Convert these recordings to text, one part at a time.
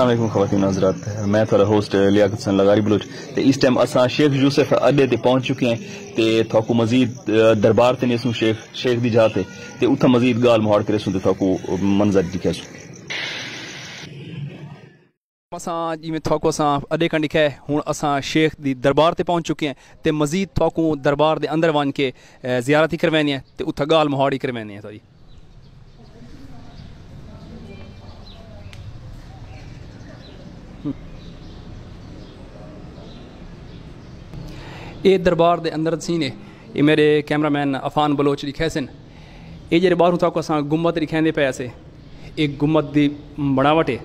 अलमैकम खातिन हजरात मैं थोड़ा होस्ट uh, लियाकत हसन लगारी बलोच तो इस टाइम अस शेख यूसुफ अड्डे ते पहुंच चुके हैं ते थोकू मजीद uh, दरबार ते नेसूं शेख शेख दी जा ते ते मजीद गाल मुहाड़ करे ते थोकू uh, मंजर दिखेसूं असां जिवें थोकू असां अॾे खां लिखिया हुन असां शेख जी दरबार ते पहुच चुके हैं ते मज़ीद थोकू दरबार जे अंदरि वञ के ज़ियारती करवाईंदी ते उथां ॻाल्हि मुहाड़ी करवाईंदी थोरी ये दरबार के अंदर सीन है ये मेरे कैमरामैन अफान बलोच लिखे सन ये जे बहरों तक अस गुम्बद लिखेंदे पे से एक गुम्मत की बनावट है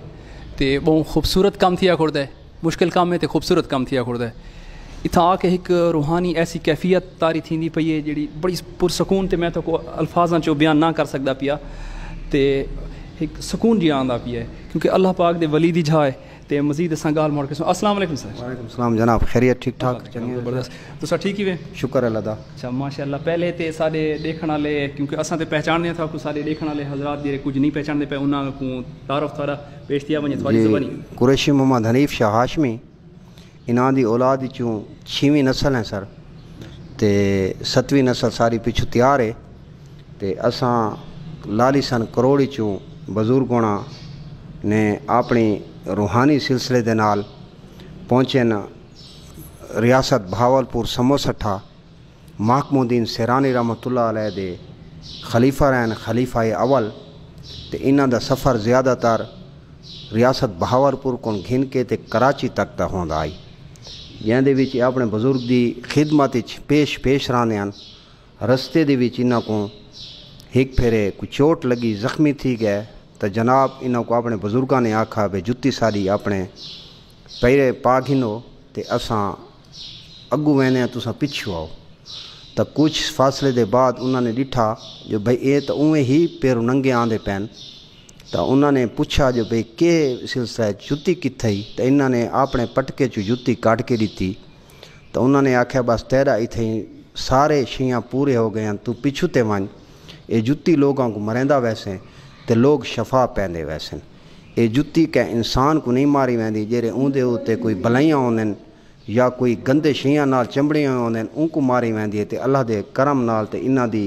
तो बहुत खूबसूरत काम थिया खुड़द है मुश्किल काम है तो खूबसूरत काम थिया खुड़द है इतना आके एक रूहानी ऐसी कैफियत तारी थी पई है जी बड़ी पुरसकून तो मैं तो अल्फाजा चो बयान ना कर सकता पिया तो एक सुकून जी आता पी है क्योंकि अल्लाह पाक दे वली दी जहा है ਤੇ ਮਜ਼ੀਦ ਅਸਾਂ ਗਾਲ ਮੋੜ ਕੇ ਸੋ ਅਸਲਾਮ ਅਲੈਕਮ ਸਰ ਵਾਲੇਕੁਮ ਸਲਾਮ ਜਨਾਬ ਖੈਰੀਅਤ ਠੀਕ ਠਾਕ ਚੰਗੇ ਜ਼ਬਰਦਸਤ ਤੁਸੀਂ ਠੀਕ ਹੀ ਵੇ ਸ਼ੁਕਰ ਅੱਲਾ ਦਾ ਅੱਛਾ ਮਾਸ਼ਾਅੱਲਾ ਪਹਿਲੇ ਤੇ ਸਾਡੇ ਦੇਖਣ ਵਾਲੇ ਕਿਉਂਕਿ ਅਸਾਂ ਤੇ ਪਹਿਚਾਣਦੇ ਥਾ ਕੋ ਸਾਡੇ ਦੇਖਣ ਵਾਲੇ ਹਜ਼ਰਤ ਜਿਹੜੇ ਕੁਝ ਨਹੀਂ ਪਹਿਚਾਣਦੇ ਪਏ ਉਹਨਾਂ ਨੂੰ ਤਾਰਫ ਥਾਰਾ ਪੇਸ਼ਤੀਆ ਵਣੇ ਤੁਹਾਡੀ ਜ਼ਬਾਨੀ ਕੁਰੈਸ਼ੀ ਮੁਹੰਮਦ ਹਨੀਫ ਸ਼ਾਹ ਹਾਸ਼ਮੀ ਇਨਾਂ ਦੀ ਔਲਾਦ ਚੋਂ 6ਵੀਂ ਨਸਲ ਹੈ ਸਰ ਤੇ 7ਵੀਂ ਨਸਲ ਸਾਰੀ ਪਿੱਛੇ ਤਿਆਰ ਹੈ ਤੇ ਅਸਾਂ ਲਾਲੀ ਸਨ ਕਰੋੜੀ ਚੋਂ ਬਜ਼ੁਰਗੋਣਾ ਨੇ ਆਪਣੀ ਰੂਹਾਨੀ ਸਿਲਸਿਲੇ ਦੇ ਨਾਲ ਪਹੁੰਚੇ ਨਾ ਰਿਆਸਤ ਭਾਵਲਪੁਰ ਸਮੋਸਠਾ ਮਾਕਮੂਦੀਨ ਸਿਰਾਨੀ ਰਹਿਮਤੁਲਲਾਹ ਅਲੈਹ ਦੇ ਖਲੀਫਾ ਰਹਿਣ ਖਲੀਫਾਏ ਅਵਲ ਤੇ ਇਹਨਾਂ ਦਾ ਸਫ਼ਰ ਜ਼ਿਆਦਾਤਰ ਰਿਆਸਤ ਬਹਾਵਰਪੁਰ ਕੋਲ ਘਿੰਨ ਕੇ ਤੇ ਕਰਾਚੀ ਤੱਕ ਦਾ ਹੁੰਦਾ ਆਈ ਜਿਹਦੇ ਵਿੱਚ ਆਪਣੇ ਬਜ਼ੁਰਗ ਦੀ ਖਿਦਮਤ ਵਿੱਚ ਪੇਸ਼ ਪੇਸ਼ ਰਾਂਦੇ ਹਨ ਰਸਤੇ ਦੇ ਵਿੱਚ ਇਹਨਾਂ ਕੋ ਇੱਕ ਫੇਰੇ ਕੁ ਚੋਟ ਲੱਗੀ ਜ਼ਖਮੀ ਥੀ ਗਏ तो जनाब इन्होंने अपने बजुर्गों ने आखा भी जुत्ती सारी अपने पहरे पा घिनो तो असा अगू वेने तुसा पिछू आओ तो कुछ फासले के बाद उन्होंने डिठा जो भाई ये तो उवें ही पैरों नंगे आंदे पैन तो उन्होंने पूछा जो भाई के सिलसिला जुत्ती कितई तो इन्होंने अपने पटके चु जुत्ती काट के दी तो उन्होंने आख्या बस तेरा इत सारे शियाँ पूरे हो गए तू पिछू ते वन ये जुत्ती लोगों को मरेंदा वैसे तो लोग शफा पैंदे वैसे ये जुत्ती कंहिं इंसान को नहीं मारी वेंदी जहिड़े उंदे उत्ते कोई भलाइयां हूंदा या कोई गंदे शैयां नाल चंबड़े हुए होंगे उनको मारी वेंदी है तो अल्लाह के करम नाल ते इन्हों की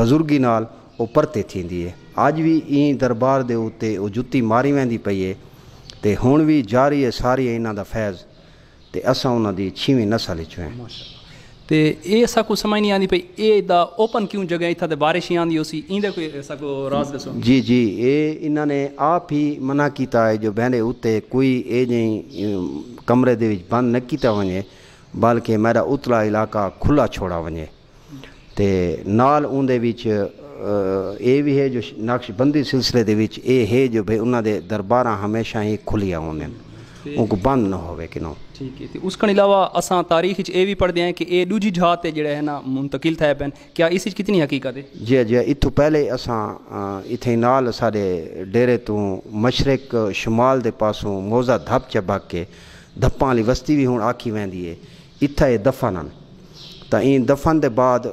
बजुर्गी नाल वो परते थींदी है अज भी ई दरबार के उत्ते वो जुत्ती मारी वेंदी पई है तो हूँ भी जारी है सारी इन्हों का फैज़ तो असा उन्होंने छीवीं नसल चो ਤੇ ਇਹ ਸਾ ਕੋ ਸਮਝ ਨਹੀਂ ਆਂਦੀ ਭਈ ਇਹ ਦਾ ਓਪਨ ਕਿਉਂ ਜਗ੍ਹਾ ਇੱਥੇ ਤੇ ਬਾਰਿਸ਼ ਹੀ ਆਂਦੀ ਹੋਸੀ ਇਹਦਾ ਕੋਈ ਸਾ ਕੋ ਰਾਜ਼ ਦੱਸੋ ਜੀ ਜੀ ਇਹ ਇਹਨਾਂ ਨੇ ਆਪ ਹੀ ਮਨਾ ਕੀਤਾ ਹੈ ਜੋ ਬਹਿਨੇ ਉੱਤੇ ਕੋਈ ਇਹ ਜਿਹੀ ਕਮਰੇ ਦੇ ਵਿੱਚ ਬੰਦ ਨਾ ਕੀਤਾ ਹੋਣੇ ਬਲਕਿ ਮੇਰਾ ਉਤਲਾ ਇਲਾਕਾ ਖੁੱਲਾ ਛੋੜਾ ਵਣੇ ਤੇ ਨਾਲ ਉਹਦੇ ਵਿੱਚ ਇਹ ਵੀ ਹੈ ਜੋ ਨਕਸ਼ਬੰਦੀ ਸਿਲਸਿਲੇ ਦੇ ਵਿੱਚ ਇਹ ਹੈ ਜੋ ਭਈ ਉਹਨਾਂ ਦੇ ਦਰਬਾਰਾਂ ਹਮੇਸ਼ਾ ਹੀ ਖੁੱਲੀਆਂ ਹੁੰਦੇ ਨੇ ਉਹ ਬੰਦ ਨਾ ਹੋਵੇ ਕਿਨੋ ਠੀਕ ਹੈ ਤੇ ਉਸ ਤੋਂ ਇਲਾਵਾ ਅਸਾਂ ਤਾਰੀਖ ਵਿੱਚ ਇਹ ਵੀ ਪੜ੍ਹਦੇ ਹਾਂ ਕਿ ਇਹ ਦੂਜੀ ਜਾਤ ਹੈ ਜਿਹੜਾ ਹੈ ਨਾ ਮੁੰਤਕਿਲ ਥਾਇ ਪੈਨ ਕਿਆ ਇਸ ਵਿੱਚ ਕਿਤਨੀ ਹਕੀਕਤ ਹੈ ਜੀ ਜੀ ਇਥੋਂ ਪਹਿਲੇ ਅਸਾਂ ਇਥੇ ਨਾਲ ਸਾਡੇ ਡੇਰੇ ਤੋਂ ਮਸ਼ਰਕ ਸ਼ਮਾਲ ਦੇ ਪਾਸੋਂ ਮੋਜ਼ਾ ਧੱਪ ਚਬਕ ਕੇ ਧੱਪਾਂ ਵਾਲੀ ਵਸਤੀ ਵੀ ਹੁਣ ਆਖੀ ਵੈਂਦੀ ਹੈ ਇੱਥੇ ਇਹ ਦਫਨਨ ਤਾਂ ਇਹ ਦਫਨ ਦੇ ਬਾਅਦ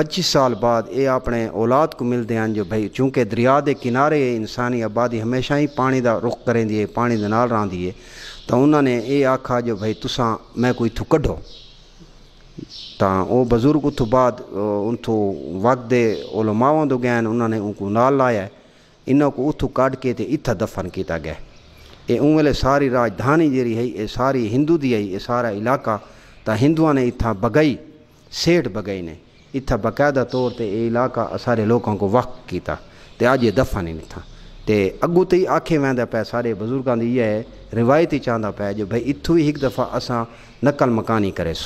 25 साल बाद ये अपने औलाद को मिलते हैं जो भाई चूँकि दरिया के किनारे इंसानी आबादी हमेशा ही पानी का रुख करेंदी है पानी के नाल रही है ਤਾਂ ਉਹਨਾਂ ਨੇ ਇਹ ਆਖਾ ਜੋ ਭਾਈ ਤੁਸੀਂ ਮੈਂ ਕੋਈ ਥੂ ਕੱਢੋ ਤਾਂ ਉਹ ਬਜ਼ੁਰਗ ਉਥੋਂ ਬਾਅਦ ਉਥੋਂ ਵਗਦੇ ਉਲਮਾਵਾਂ ਤੋਂ ਗਏ ਉਹਨਾਂ ਨੇ ਉਹ ਨਾਲ ਲਾਇਆ ਇਹਨਾਂ ਕੋ ਉਥੋਂ ਕੱਢ ਕੇ ਤੇ ਇੱਥੇ ਦਫਨ ਕੀਤਾ ਗਿਆ ਇਹ ਉਵੇਂ ਸਾਰੀ ਰਾਜਧਾਨੀ ਜਿਹੜੀ ਹੈ ਇਹ ਸਾਰੀ ਹਿੰਦੂ ਦੀ ਹੈ ਇਹ ਸਾਰਾ ਇਲਾਕਾ ਤਾਂ ਹਿੰਦੂਆਂ ਨੇ ਇੱਥਾ ਬਗਈ सेठ बगई ने इतना बाकायदा तौर पर ये इलाका सारे लोगों को वक्फ किया तो अज ये दफा नहीं था तो अगू तो ही आखे वह पिया सारे बुजुर्गों की यह आहे रिवायती चाहता पिया जो भाई इथूं ही एक दफ़ा असा नकल मकानी करेस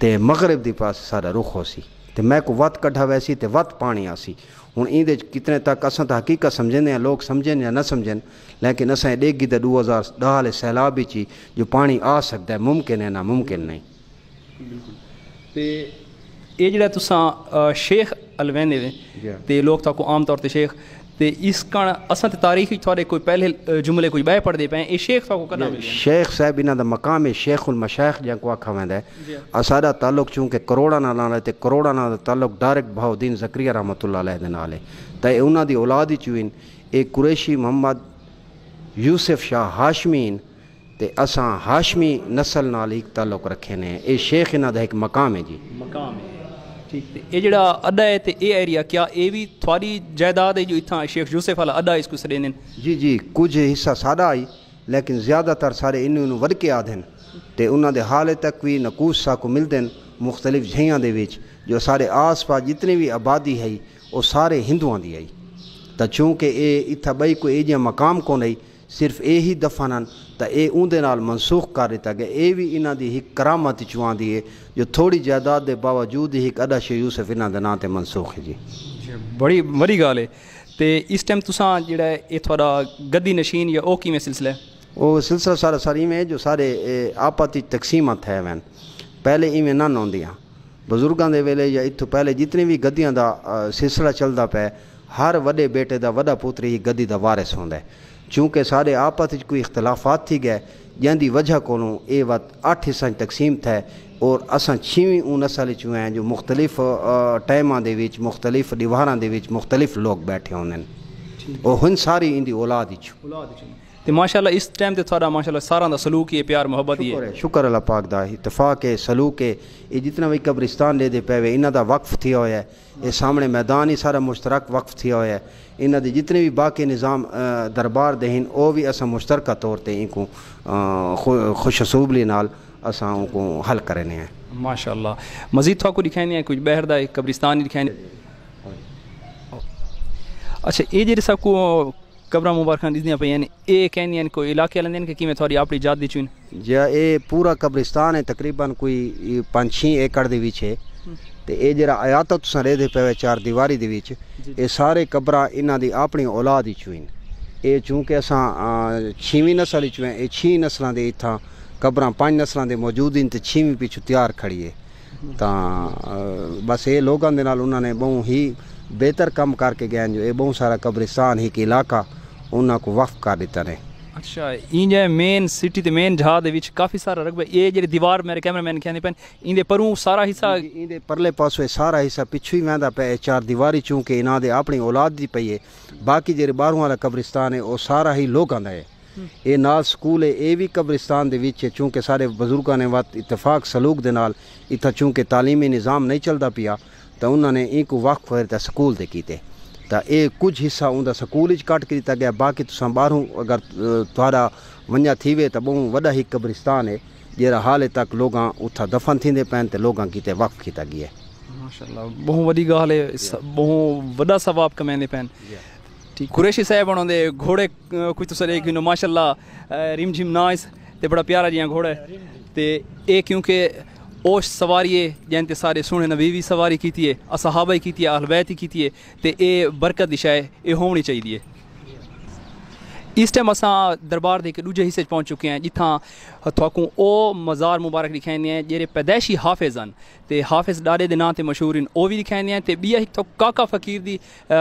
तो मग़रब के पास सारा रुख होसीं तो मैं को वत कढा वैसी तो वत पानी आसी हूँ इन कितने तक असं तो हकीकत समझेंगे लोग समझन या न समझन लेकिन अस डेगी तो दो हज़ार दाल सैलाब ही ची जो पानी आ सकता है मुमकिन है ना मुमकिन नहीं ये जरा शेख लोग तक आम तौर पर शेख ते इसका असां ते तारीख़ थोड़े कोई पहले जुमले कोई बह पढ़दे पए ए शेख साहब को कदा शेख साहब इना दा मकाम है शेख उल मशाइख जै आखा वेंदा है असादा चूंकि करोड़ा ना नाल ते करोड़ा ना ताल्लुक डायरेक्ट भाउद्दीन जक्रिया रहमतुल्लाह अलैह दे नाल है त उना औलाद ही चून ए कुरैशी मोहम्मद यूसुफ शाह हाशमीन ते असां हाशमी नस्ल नाल ही ताल्लुक़ रखे ने एह् शेख इन्हां दा इक मकाम है जी मकाम है ਠੀਕ ਤੇ ਇਹ ਜਿਹੜਾ ਅੱਡਾ ਹੈ ਤੇ ਇਹ ਏਰੀਆ ਕਿਆ ਇਹ ਵੀ ਤੁਹਾਡੀ है जो इतना शेख यूसुफ वाला अड्डा इसको सरेंदन जी जी कुछ हिस्सा साडा आई लेकिन ज़्यादातर सारे इन वध के आदि हैं तो उन्होंने हाल तक भी नकूस साकू मिलते हैं मुख्तलिफ जहिया के जो सारे आस पास जितनी भी आबादी है वो सारे हिंदुओं की आई तो चूँकि ये इतना बई कोई एजिया मकाम कौन आई ਸਿਰਫ ਇਹੀ ਦਫਨ ਹਨ ਤਾਂ ਇਹ ਉਹਦੇ ਨਾਲ ਮਨਸੂਖ ਕਰ ਦਿੱਤਾ ਗਿਆ ਇਹ ਵੀ ਇਹਨਾਂ ਦੀ ਹੀ ਕਰਾਮਤ ਚੋਂ ਆਂਦੀ ਹੈ ਜੋ ਥੋੜੀ ਜਾਇਦਾਦ ਦੇ ਬਾਵਜੂਦ ਹੀ ਅਦਾ ਸ਼ੇ ਯੂਸਫ ਇਹਨਾਂ ਦੇ ਨਾਂ ਤੇ ਮਨਸੂਖ ਹੈ ਜੀ ਬੜੀ ਮਰੀ ਗੱਲ ਹੈ ਤੇ ਇਸ ਟਾਈਮ ਤੁਸੀਂ ਜਿਹੜਾ ਇਹ ਤੁਹਾਡਾ ਗੱਦੀ ਨਸ਼ੀਨ ਜਾਂ ਉਹ ਕਿਵੇਂ ਸਿਲਸਿਲਾ ਹੈ ਉਹ ਸਿਲਸਿਲਾ ਸਾਰਾ ਸਾਰੀ ਵਿੱਚ ਜੋ ਸਾਰੇ ਆਪਾਤੀ ਤਕਸੀਮਾਂ ਥੈ ਵੈਨ ਪਹਿਲੇ ਇਵੇਂ ਨਾ ਨੌਂਦੀਆਂ ਬਜ਼ੁਰਗਾਂ ਦੇ ਵੇਲੇ ਜਾਂ ਇੱਥੋਂ ਪਹਿਲੇ ਜਿਤਨੇ ਵੀ ਗੱਦੀਆਂ ਦਾ ਸਿਲਸਿਲਾ ਚੱਲਦਾ ਪਿਆ ਹਰ ਵੱਡੇ ਬੇਟੇ ਦਾ ਵੱਡਾ ਪੁੱਤਰ ਹੀ ਗੱਦੀ ਦਾ ਵਾਰਿਸ ਹੁੰਦਾ ਹੈ चूंकि सारे आपस कोई इख्तलाफात थी गए जी वजह को ये वक़्तु अठ हिस्सा तक़सीम थे और असां छीवीं ऊ नसल चूं हैं जो मुख़्तलिफ़ टाइम मुख़्तलिफ़ दीवारां मुख़्तलिफ़ लोग बैठे होने आहिनि और हुन सारी इंदी औलाद ही छूं तो माशा इस टाइम से माशा सारा का सलूक ही प्यार मुहबत ही है शुक्र अला पाक का इतफाक है सलूक है ये जितना भी कब्रिस्तान लेते पे इन्हों का वक्फ थे हो सामने मैदान ही सारा मुश्तरक वक्फ थे हो इन्हें जितने भी बाकी निज़ाम दरबार दे भी अस मुश्तरक तौर पर इनको खुशसूबली उनको हल करने हैं माशा मजीद थो दिखाने कुछ बहरदा कब्रिस्तान दिखाने हाँ अच्छा ये सबको कबरा मुबारखान दिसदियां पे यानी ए कहनी यानी कोई इलाके वाले ने कि मैं थोड़ी आपड़ी जात दी चुन या ए पूरा कब्रिस्तान है तकरीबन कोई 5-6 एकड़ दे विच है ਤੇ ਇਹ ਜਿਹੜਾ ਆਇਤ ਤੁਸੀਂ ਰਹੇ ਦੇ ਪਵੇ ਚਾਰ ਦੀਵਾਰੀ ਦੇ ਵਿੱਚ ਇਹ ਸਾਰੇ ਕਬਰਾਂ ਇਹਨਾਂ ਦੀ ਆਪਣੀ ਔਲਾਦ ਹੀ ਚੁਈਨ ਇਹ ਚੂੰਕਿ ਅਸਾਂ ਛੇਵੀਂ ਨਸਲ ਵਿੱਚ ਇਹ ਛੇ ਨਸਲਾਂ ਦੇ ਇਥਾਂ ਕਬਰਾਂ ਪੰਜ ਨਸਲਾਂ ਦੇ ਮੌਜੂਦ ਹਨ ਤੇ ਛੇਵੀਂ ਪਿੱਛੋਂ ਤਿਆਰ ਖੜੀ ਹੈ ਤਾਂ ਬਸ ਇਹ ਲੋਕਾਂ ਦੇ ਨਾਲ ਉਹਨਾਂ ਨੇ ਬਹੁਤ ਹੀ ਬਿਹਤਰ ਕੰਮ ਕਰਕੇ ਗਏ ਜੋ ਇਹ ਬਹੁਤ ਸਾਰਾ ਕਬਰਿਸਤਾਨ ਹੀ ਇੱਕ ਇਲਾਕਾ ਉਹਨਾਂ ਕੋ ਵਕਫ ਕਰ ਦਿੱਤਾ ਨੇ ਅੱਛਾ ਇੰਜੇ ਮੇਨ ਸਿਟੀ ਤੇ ਮੇਨ ਜਹਾ ਦੇ ਵਿੱਚ ਕਾਫੀ ਸਾਰਾ ਰਕਬਾ ਇਹ ਜਿਹੜੀ ਦੀਵਾਰ ਮੇਰੇ ਕੈਮਰਾਮੈਨ ਕਹਿੰਦੇ ਪੈਣ ਇਹਦੇ ਪਰੂ ਸਾਰਾ ਹਿੱਸਾ ਇਹਦੇ ਪਰਲੇ ਪਾਸੋਂ ਸਾਰਾ ਹਿੱਸਾ ਪਿੱਛੇ ਹੀ ਵਹਿੰਦਾ ਪਿਆ ਚਾਰ ਦੀਵਾਰੀ ਚੂੰਕਿ ਇਹਨਾਂ ਦੇ ਆਪਣੀ ਔਲਾਦ ਦੀ ਪਈ ਹੈ ਬਾਕੀ ਜਿਹੜੇ ਬਾਹਰੋਂ ਵਾਲਾ ਕਬਰਿਸਤਾਨ ਹੈ ਉਹ ਸਾਰਾ ਹੀ ਲੋਕਾਂ ਦਾ ਹੈ ਇਹ ਨਾਲ ਸਕੂਲ ਹੈ ਇਹ ਵੀ ਕਬਰਿਸਤਾਨ ਦੇ ਵਿੱਚ ਹੈ ਚੂੰਕਿ ਸਾਰੇ ਬਜ਼ੁਰਗਾਂ ਨੇ ਵਤ ਇਤਫਾਕ ਸਲੂਕ ਦੇ ਨਾਲ ਇੱਥਾ ਚੂੰਕਿ تعلیمی ਨਿਜ਼ਾਮ ਨਹੀਂ ਚੱਲਦਾ ਪਿਆ ਤਾਂ ਉਹਨਾਂ ਨੇ ਇੱਕ ਵਕਫ ਹੋਇਆ ਸਕੂਲ ਦੇ ਕੀਤੇ ਦਿੱਤਾ ਇਹ ਕੁਝ ਹਿੱਸਾ ਉਹਦਾ ਸਕੂਲ ਵਿੱਚ ਕੱਟ ਕੇ ਦਿੱਤਾ ਗਿਆ ਬਾਕੀ ਤੁਸੀਂ ਬਾਹਰੋਂ ਅਗਰ ਤੁਹਾਡਾ ਵੰਨਿਆ ਥੀਵੇ ਤਾਂ ਬਹੁਤ ਵੱਡਾ ਹੀ ਕਬਰਿਸਤਾਨ ਹੈ ਜਿਹੜਾ ਹਾਲੇ ਤੱਕ ਲੋਕਾਂ ਉੱਥਾ ਦਫਨ ਥਿੰਦੇ ਪੈਣ ਤੇ ਲੋਕਾਂ ਕੀਤੇ ਵਕਫ ਕੀਤਾ ਗਿਆ ਮਾਸ਼ਾਅੱਲਾ ਬਹੁਤ ਵੱਡੀ ਗੱਲ ਹੈ ਬਹੁਤ ਵੱਡਾ ਸਵਾਬ ਕਮਾਉਂਦੇ ਪੈਣ ਠੀਕ ਕੁਰੇਸ਼ੀ ਸਾਹਿਬ ਉਹਨਾਂ ਦੇ ਘੋੜੇ ਕੁਝ ਤੁਸੀਂ ਦੇਖ ਨੋ ਮਾਸ਼ਾਅੱਲਾ ਜਿਮ ਨਾਈਸ ਤੇ ਬੜਾ ਪਿਆਰਾ ਜਿਹਾ ਘੋੜਾ ਤੇ ਇਹ ਕਿਉਂਕਿ ਉਸ ਸਵਾਰੀ ਜਾਂ ਤੇ ਸਾਰੇ ਸੋਹਣੇ ਨਬੀ ਵੀ ਸਵਾਰੀ ਕੀਤੀ ਹੈ ਅਸਹਾਬਾਈ ਕੀਤੀ ਹੈ ਅਲਵੈਤੀ ਕੀਤੀ ਹੈ ਤੇ ਇਹ ਬਰਕਤ ਦਿਸ਼ਾ ਹੈ ਇਹ ਹੋਣੀ ਚਾਹੀਦੀ ਹੈ ਇਸ ਟਾਈਮ ਅਸਾਂ ਦਰਬਾਰ ਦੇ ਇੱਕ ਦੂਜੇ ਹਿੱਸੇ 'ਚ ਪਹੁੰਚ ਚੁੱਕੇ ਹਾਂ ਜਿੱਥਾਂ ਤੁਹਾਨੂੰ ਉਹ ਮਜ਼ਾਰ ਮੁਬਾਰਕ ਦਿਖਾਉਂਦੇ ਨੇ ਜਿਹੜੇ ਪੈਦਾਇਸ਼ੀ ਹਾਫਿਜ਼ ਹਨ ਤੇ ਹਾਫਿਜ਼ ਡਾਰੇ ਦੇ ਨਾਂ ਤੇ ਮਸ਼ਹੂਰ ਹਨ ਉਹ ਵੀ ਦਿਖਾਉਂਦੇ ਨੇ ਤੇ ਬੀਆ ਇੱਕ ਤੋਂ ਕਾਕਾ ਫਕੀਰ ਦੀ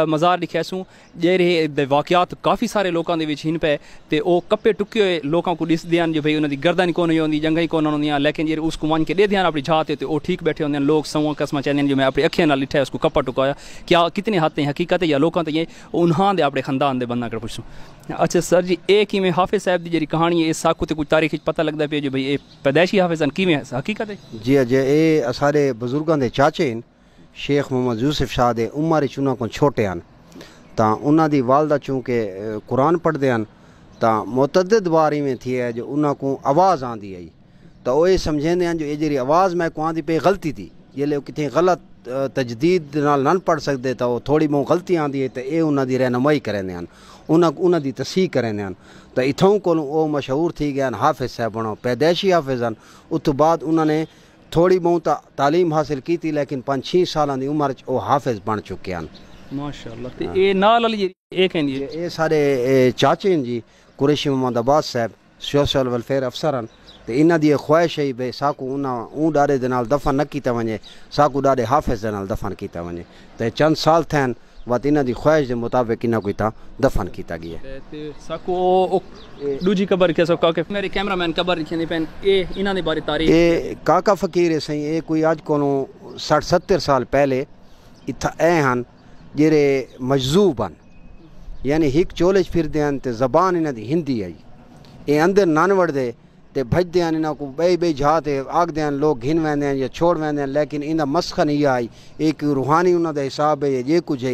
ਮਜ਼ਾਰ ਲਿਖਿਆ ਸੂ ਜਿਹੜੇ ਦੇ ਵਾਕਿਆਤ ਕਾਫੀ ਸਾਰੇ ਲੋਕਾਂ ਦੇ ਵਿੱਚ ਹਿੰਨ ਪਏ ਤੇ ਉਹ ਕੱਪੇ ਟੁੱਕੇ ਹੋਏ ਲੋਕਾਂ ਨੂੰ ਦਿਸਦੇ ਹਨ ਜਿਵੇਂ ਉਹਨਾਂ ਦੀ ਗਰਦਨ ਕੋਨ ਨਹੀਂ ਹੁੰਦੀ ਜੰਗਾਂ ਹੀ ਕੋਨ ਹੁੰਦੀਆਂ ਲੇਕਿਨ ਜਿਹੜੇ ਉਸ ਕੁਮਾਨ ਕੇ ਦੇ ਧਿਆਨ ਆਪਣੀ ਛਾਤ ਤੇ ਉਹ ਠੀਕ ਬੈਠੇ ਹੁੰਦੇ ਹਨ ਲੋਕ ਸੌਂ ਕਸਮਾਂ ਚਾਹੁੰਦੇ ਹਨ ਜੋ ਮੈਂ ਆਪਣੀ ਅੱਖਾਂ ਨਾਲ ਲਿਖਿਆ ਉਸ ਨੂੰ ਕੱਪਾ ਟੁਕਾਇਆ ਕਿ ਕਿਤਨੇ ਹੱਥ ਹੈ ਹਕੀਕਤ ਹੈ ਜਾਂ ਲੋਕਾਂ ਤੇ ਉਹਨਾਂ ਦੇ ਆਪਣੇ ਖਾਨਦਾਨ ਦੇ ਬੰਦਾ ਕਰ ਪੁੱਛੂ ਅੱਛਾ ਤੇ ਸਰ ਜੀ ਇਹ ਕਿਵੇਂ ਹਾਫਿਜ਼ ਸਾਹਿਬ ਦੀ ਜਿਹੜੀ ਕਹਾਣੀ ਹੈ ਇਹ ਸਾਕੂ ਤੇ ਕੋਈ ਤਾਰੀਖ ਵਿੱਚ ਪਤਾ ਲੱਗਦਾ ਪਿਆ ਜੀ ਭਈ ਇਹ ਪੈਦਾਇਸ਼ੀ ਹਾਫਿਜ਼ ਹਨ ਕਿਵੇਂ ਹੈ ਹਕੀਕਤ ਹੈ ਜੀ ਅਜੇ ਇਹ ਸਾਰੇ ਬਜ਼ੁਰਗਾਂ ਦੇ ਚਾਚੇ ਹਨ ਸ਼ੇਖ ਮੁਹੰਮਦ ਯੂਸਫ ਸ਼ਾਹ ਦੇ ਉਮਰ ਚ ਉਹਨਾਂ ਕੋਲ ਛੋਟੇ ਹਨ ਤਾਂ ਉਹਨਾਂ ਦੀ ਵਾਲਦਾ ਚੂੰਕਿ ਕੁਰਾਨ ਪੜ੍ਹਦੇ ਹਨ ਤਾਂ ਮੁਤਦਦ ਵਾਰੀ ਵਿੱਚ ਥੀ ਹੈ ਜੋ ਉਹਨਾਂ ਕੋਲ ਆਵਾਜ਼ ਆਂਦੀ ਹੈ तो वो ये समझेंदे हैं जो ये जी आवाज़ मैं कुआं की पे गलती थी जिले कितने गलत तजदीद नाल ना पढ़ सकते तो थोड़ी बहुत गलती आँदी है तो ये उन्होंने रहनुमाई करेंदे हैं ਉਹਨਾਂ ਉਹਨਾਂ ਦੀ ਤਸਹੀਹ ਕਰੇ ਨੇ ਹਨ ਤਾਂ ਇਥੋਂ ਕੋਲੋਂ ਉਹ ਮਸ਼ਹੂਰ ਥੀ ਗਏ ਹਨ ਹਾਫਿਜ਼ ਸਾਹਿਬਾਨੋਂ ਪੈਦੈਸ਼ੀ ਹਾਫਿਜ਼ ਹਨ ਉਸ ਤੋਂ ਬਾਅਦ ਉਹਨਾਂ ਨੇ ਥੋੜੀ ਬਹੁਤ تعلیم ਹਾਸਲ ਕੀਤੀ ਲੇਕਿਨ 5-6 ਸਾਲਾਂ ਦੀ ਉਮਰ 'ਚ ਉਹ ਹਾਫਿਜ਼ ਬਣ ਚੁੱਕੇ ਹਨ ਮਾਸ਼ਾਅੱਲਾ ਤੇ ਇਹ ਨਾਲ ਵਾਲੀ ਇਹ ਕਹਿੰਦੀ ਹੈ ਇਹ ਸਾਡੇ ਚਾਚੇ ਨੇ ਜੀ ਕੁਰੇਸ਼ੀ ਮੁਹੰਮਦ ਅਬਾਸ ਸਾਹਿਬ ਸੋਸ਼ਲ ਵੈਲਫੇਅਰ ਅਫਸਰ ਹਨ ਤੇ ਇਹਨਾਂ ਦੀ ਇਹ ਖੁਆਇਸ਼ ਹੈ ਬਈ ਸਾਕੂ ਉਹਨਾਂ ਉਹ ਡਾਰੇ ਦੇ ਨਾਲ ਦਫਨ ਨਾ ਕੀਤਾ ਵਣੇ ਸਾਕੂ ਡਾਰੇ ਹਾਫਿਜ਼ ਦੇ ਨਾਲ ਦਫਨ ਕੀਤਾ ਵਣੇ ਤੇ ਚੰਦ ਸਾਲ ਥੈਨ ਵਤ ਇਹਨਾਂ ਦੀ ਖੁਆਇਸ਼ ਦੇ ਮੁਤਾਬਕ ਇਹਨਾਂ ਕੋਈ ਤਾਂ ਦਫਨ ਕੀਤਾ ਗਿਆ ਤੇ ਸਾਕੋ ਦੂਜੀ ਕਬਰ ਕੇ ਸੋਕਾ ਕੇ ਮੇਰੇ ਕੈਮਰਾਮੈਨ ਕਬਰ ਲਿਖੇ ਨਹੀਂ ਪੈਨ ਇਹ ਇਹਨਾਂ ਦੇ ਬਾਰੇ ਤਾਰੀਖ ਇਹ ਕਾਕਾ ਫਕੀਰ ਸਹੀ ਇਹ ਕੋਈ ਅੱਜ ਕੋਲੋਂ 60 70 ਸਾਲ ਪਹਿਲੇ ਇੱਥਾ ਐ ਹਨ ਜਿਹੜੇ ਮਜਜ਼ੂਬ ਹਨ ਯਾਨੀ ਹਿੱਕ ਚੋਲੇ ਫਿਰਦੇ ਹਨ ਤੇ ਜ਼ਬਾਨ ਇਹਨਾਂ ਦੀ ਹਿੰਦੀ ਆਈ ਇਹ ਅੰਦਰ ਨਾਨਵੜ ਦੇ तो भजते हैं इन्हों को बई बई जा ते हैं लोग घिन वेंदे हैं या छोड़ वेंदे हैं लेकिन इन मसखन ये आई एक रूहानी उन्होंने हिसाब है जे कुछ है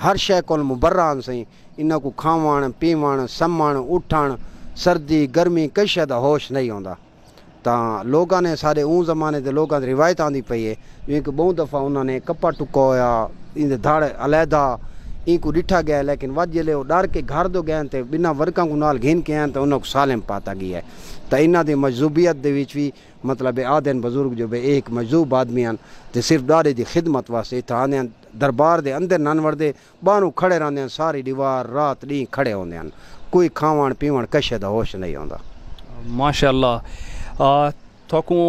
हर शय को मुबर्रान सही इन्हों को खावण पीवण सम्मण उठण सर्दी गर्मी कई शय का होश नहीं आता तो लोगों ने सारे ऊँ जमाने के लोगों की रिवायत आती पई है जो कि बहुत दफ़ा उन्होंने कप्पा टुका होया इन धाड़े अलहदा इंकू डिठा गया लेकिन वज जले डर के घर दो गए तो बिना वर्कों को नाल गिन के आए तो उन्होंने सालिम पाता गया है तो इन्होंने की भी मतलब आदि बजुर्ग जो बे एक मजजूब आदमी हैं तो सिर्फ डारे की खिदमत वास्ते इतना आने दरबार के अंदर नन वड़ते बहरों खड़े रहते हैं सारी दीवार रात डी खड़े होंगे हैं कोई खावण पीवण कशे का होश नहीं आता माशाला थोकू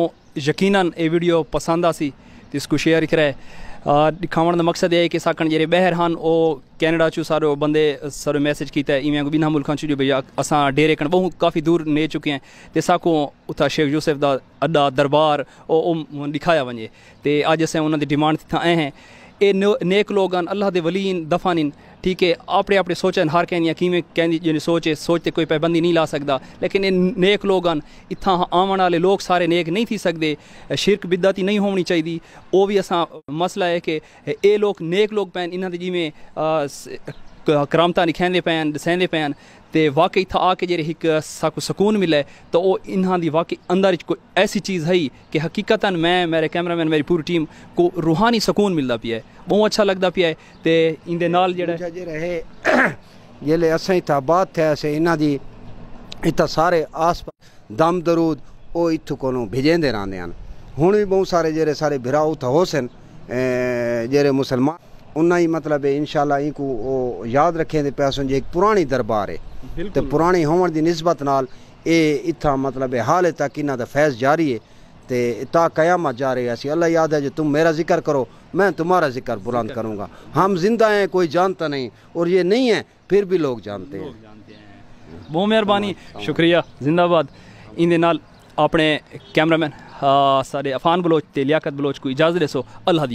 यकीन ये वीडियो पसंद आसी तो इसको शेयर कराए दिखावण का मकसद ये है कि साकण जे ॿाहिरि आहिनि उहो कैनेडा अचूं सारो बंदे सारो मैसेज की है इवें बिना ॿिन्हा मुल्कां छॾियो अस डेरे कण बहु काफ़ी दूर ने चुके हैं तो साको उतां शेख यूसुफ का अड्डा दरबार ओ दिखाया वे ते अॼु असां उन्हनि जी डिमांड था आहिनि ਇਹ ਨੇਕ ਲੋਗਾਂ ਅੱਲਾਹ ਦੇ ਵਲੀਨ ਦਫਾਨਿਨ ਠੀਕ ਹੈ ਆਪਣੇ ਆਪਣੇ ਸੋਚਣ ਹਰ ਕਹਿੰਦੀਆਂ ਕਿਵੇਂ ਕਹਿੰਦੀ ਜਿਹਨੇ ਸੋਚੇ ਸੋਚ ਤੇ ਕੋਈ ਪਾਬੰਦੀ ਨਹੀਂ ਲਾ ਸਕਦਾ ਲੇਕਿਨ ਇਹ ਨੇਕ ਲੋਗਾਂ ਇੱਥਾਂ ਆਉਣ ਵਾਲੇ ਲੋਕ ਸਾਰੇ ਨੇਕ ਨਹੀਂ ਥੀ ਸਕਦੇ ਸ਼ਿਰਕ ਬਿਦਅਤ ਨਹੀਂ ਹੋਣੀ ਚਾਹੀਦੀ ਉਹ ਵੀ ਅਸਾਂ ਮਸਲਾ ਹੈ ਕਿ ਇਹ ਲੋਕ ਨੇਕ ਲੋਕ ਪੈਣ ਇਹਨਾਂ ਦੇ ਜਿਵੇਂ ਕਰਾਮਤਾਂ ਲਿਖੈਂਦੇ ਪੈਣ ਦਸੈਂਦੇ ਪੈਣ ਤੇ ਵਾਕਈ ਤਾਂ ਆ ਕੇ ਜਿਹੜੇ ਇੱਕ ਸਾਕੂ ਸਕੂਨ ਮਿਲੇ ਤਾਂ ਉਹ ਇਨ੍ਹਾਂ ਦੀ ਵਾਕਈ ਅੰਦਰ ਵਿੱਚ ਕੋਈ ਐਸੀ ਚੀਜ਼ ਹੈ ਕਿ ਹਕੀਕਤਨ ਮੈਂ ਮੇਰੇ ਕੈਮਰਾਮੈਨ ਮੇਰੀ ਪੂਰੀ ਟੀਮ ਕੋ ਰੂਹਾਨੀ ਸਕੂਨ ਮਿਲਦਾ ਪਿਆ ਹੈ ਬਹੁਤ ਅੱਛਾ ਲੱਗਦਾ ਪਿਆ ਹੈ ਤੇ ਇਹਦੇ ਨਾਲ ਜਿਹੜਾ ਜੇ ਰਹੇ ਜਿਹੜੇ ਅਸਾਂ ਤਾਂ ਬਾਤ ਹੈ ਅਸੇ ਇਹਨਾਂ ਦੀ ਇਤਾ ਸਾਰੇ ਆਸ ਦਮ ਦਰੂਦ ਉਹ ਇਥੋਂ ਕੋਲੋਂ ਭਜੇਂਦੇ ਰਹਿੰਦੇ ਹਨ ਹੁਣ ਵੀ ਬਹੁਤ ਸਾਰੇ ਜਿਹੜੇ ਸਾਰੇ ਭਰਾ ਤਾਂ ਹੋਸਨ ਜਿਹੜੇ ਮੁਸਲਮਾਨ उन ई मतिलबु इनशाला इंकू याद रखें ते पिया सम्झो हिकु पुराणी दरबार है तो पुरानी हुअण की नस्बत नाल ये इतना मतलब ਹੈ ਹਾਲੇ ਤੱਕ ਇਹਨਾਂ ਦਾ ਫੈਜ਼ ਜਾਰੀ ਹੈ ਤੇ ਤਾ ਕਯਾਮਤ ਜਾਰੀ ਹੈ ਅਸੀਂ ਅੱਲਾ ਯਾਦ ਹੈ ਜੋ ਤੁਮ ਮੇਰਾ ਜ਼ਿਕਰ ਕਰੋ मैं तुम्हारा जिक्र बुलंद करूँगा हम जिंदा हैं कोई जानता नहीं और ये नहीं है फिर भी लोग जानते हैं बहुत मेहरबानी शुक्रिया जिंदाबाद इन अपने कैमरामैन हाँ, साढ़े अफान बलोच तो लियाकत बलोच को इजाजत दसो अल्लाह